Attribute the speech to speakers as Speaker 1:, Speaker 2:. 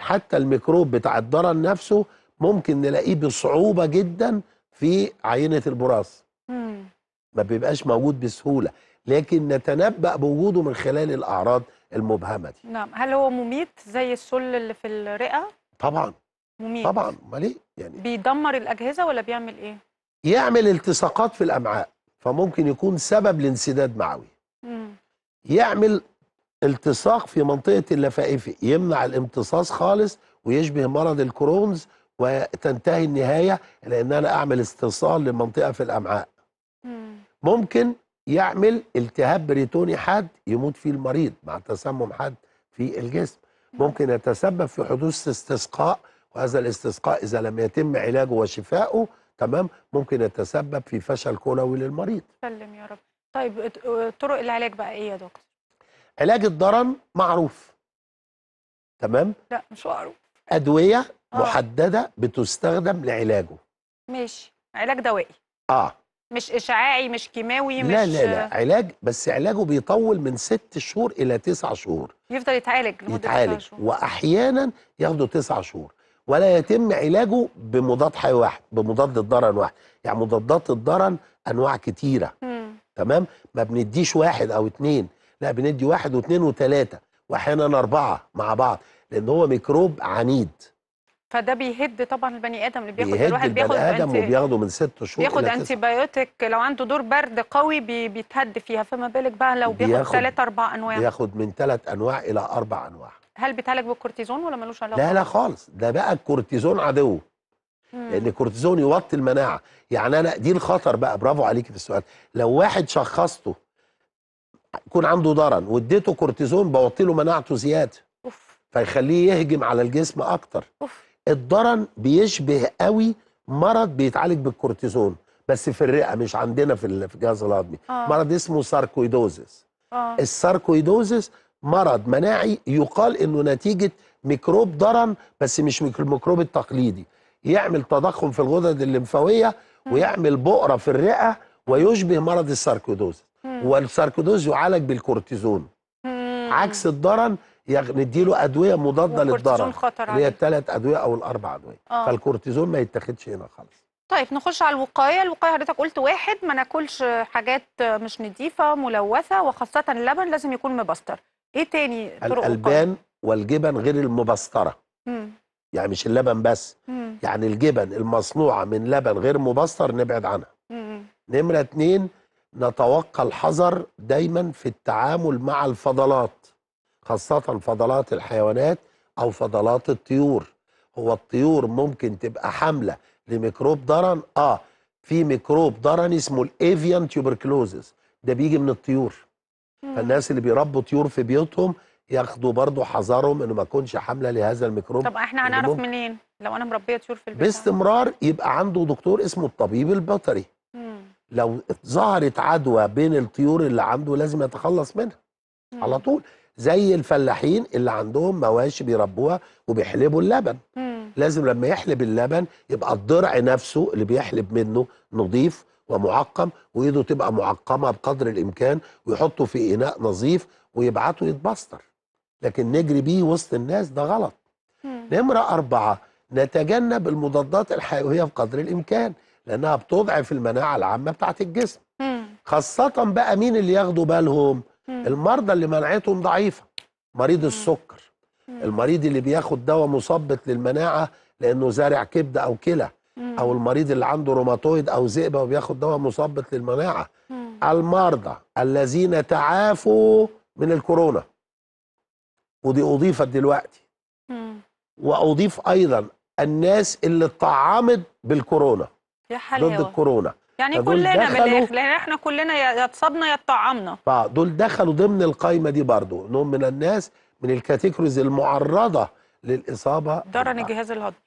Speaker 1: حتى الميكروب بتاع الضرر نفسه ممكن نلاقيه بصعوبه جدا في عينه البراز ما بيبقاش موجود بسهوله لكن نتنبأ بوجوده من خلال الاعراض المبهمه دي
Speaker 2: نعم هل هو مميت زي السل اللي في الرئه طبعا مميت طبعا
Speaker 1: امال ايه يعني
Speaker 2: بيدمر الاجهزه ولا بيعمل ايه
Speaker 1: يعمل التصاقات في الامعاء فممكن يكون سبب لانسداد معوي مم. يعمل التصاق في منطقه اللفائفي يمنع الامتصاص خالص ويشبه مرض الكرونز وتنتهي النهايه لان انا اعمل استصال لمنطقه في الامعاء ممكن يعمل التهاب بريتوني حاد يموت فيه المريض مع تسمم حاد في الجسم ممكن يتسبب في حدوث استسقاء وهذا الاستسقاء اذا لم يتم علاجه وشفائه تمام ممكن يتسبب في فشل كلوي للمريض
Speaker 2: سلم يا رب طيب طرق العلاج بقى ايه يا دكتور
Speaker 1: علاج الضرم معروف تمام
Speaker 2: لا مش معروف
Speaker 1: ادويه آه. محدده بتستخدم لعلاجه
Speaker 2: ماشي علاج دوائي اه مش اشعاعي مش كيماوي مش لا لا لا
Speaker 1: علاج بس علاجه بيطول من ست شهور الى تسع شهور
Speaker 2: يفضل يتعالج لمده يتعالج
Speaker 1: شهور. واحيانا ياخده تسع شهور ولا يتم علاجه بمضاد حيوي واحد بمضاد الضرر واحد يعني مضادات الضرر انواع كتيره مم. تمام ما بنديش واحد او اتنين لا بندي واحد واثنين وثلاثه واحيانا اربعه مع بعض لان هو ميكروب عنيد
Speaker 2: فده بيهد طبعا البني ادم اللي بياخد الواحد بياخد البني ادم وبياخده
Speaker 1: من ست شهور بياخد انتي
Speaker 2: بايوتيك لو عنده دور برد قوي بي بيتهد فيها فما بالك بقى لو بياخد ثلاث اربع انواع
Speaker 1: بياخد من ثلاث انواع الى اربع انواع
Speaker 2: هل بيتعالج بالكورتيزون ولا ملوش علاقه؟ لا لا
Speaker 1: خالص ده بقى الكورتيزون عدوه مم. لان الكورتيزون يوطي المناعه يعني انا دي الخطر بقى برافو عليكي في السؤال لو واحد شخصته يكون عنده ضرر واديته كورتيزون بوطي له مناعته زياده أوف. فيخليه يهجم على الجسم اكتر أوف. الضرر بيشبه قوي مرض بيتعالج بالكورتيزون بس في الرئه مش عندنا في الجهاز الهضمي آه. مرض اسمه ساركويدوزيس آه. الساركويدوزيس مرض مناعي يقال انه نتيجه ميكروب ضرن بس مش الميكروب التقليدي يعمل تضخم في الغدد الليمفاويه ويعمل بؤره في الرئه ويشبه مرض الساركودوز والساركودوز يعالج بالكورتيزون عكس الضرن نديله ادويه مضاده للضرر اللي هي الثلاث ادويه او الاربع ادويه آه. فالكورتيزون ما يتاخدش هنا خالص
Speaker 2: طيب نخش على الوقايه الوقايه حضرتك قلت واحد ما ناكلش حاجات مش نضيفه ملوثه وخاصه اللبن لازم يكون مبستر ايه تاني طرق الالبان
Speaker 1: والجبن غير المبستره مم. يعني مش اللبن بس مم. يعني الجبن المصنوعه من لبن غير مبستر نبعد عنها نمرة اتنين نتوقع الحذر دايما في التعامل مع الفضلات خاصة فضلات الحيوانات أو فضلات الطيور هو الطيور ممكن تبقى حاملة لميكروب ضرن آه في ميكروب ضرن اسمه الافيان تيوبركلوزز ده بيجي من الطيور فالناس اللي بيربوا طيور في بيوتهم ياخدوا برضو حذرهم انه ما يكونش حامله لهذا الميكروب طب احنا هنعرف
Speaker 2: منين لو انا مربيه طيور في البيت باستمرار
Speaker 1: يبقى عنده دكتور اسمه الطبيب البطري لو ظهرت عدوى بين الطيور اللي عنده لازم يتخلص منها مم. على طول زي الفلاحين اللي عندهم مواشي بيربوها وبيحلبوا اللبن مم. لازم لما يحلب اللبن يبقى الضرع نفسه اللي بيحلب منه نظيف ومعقم وايده تبقى معقمه بقدر الامكان ويحطه في اناء نظيف ويبعته يتبستر لكن نجري بيه وسط الناس ده غلط نمره اربعه نتجنب المضادات الحيويه بقدر الامكان لانها بتضعف المناعه العامه بتاعه الجسم خاصه بقى مين اللي ياخدوا بالهم المرضى اللي مناعتهم ضعيفه مريض السكر المريض اللي بياخد دواء مثبط للمناعه لانه زارع كبد او كلى او المريض اللي عنده روماتويد او ذئبه وبياخد دواء مثبط للمناعه المرضى الذين تعافوا من الكورونا ودي اضيفت دلوقتي واضيف ايضا الناس اللي اتطعمت بالكورونا ضد الكورونا يعني كلنا من الاخر
Speaker 2: لان يعني احنا كلنا يا اتصابنا يا اتطعمنا
Speaker 1: اه دول دخلوا ضمن القايمه دي برضو انهم من الناس من الكاتيجوريز المعرضه للاصابه
Speaker 2: ضرر الجهاز الهضمي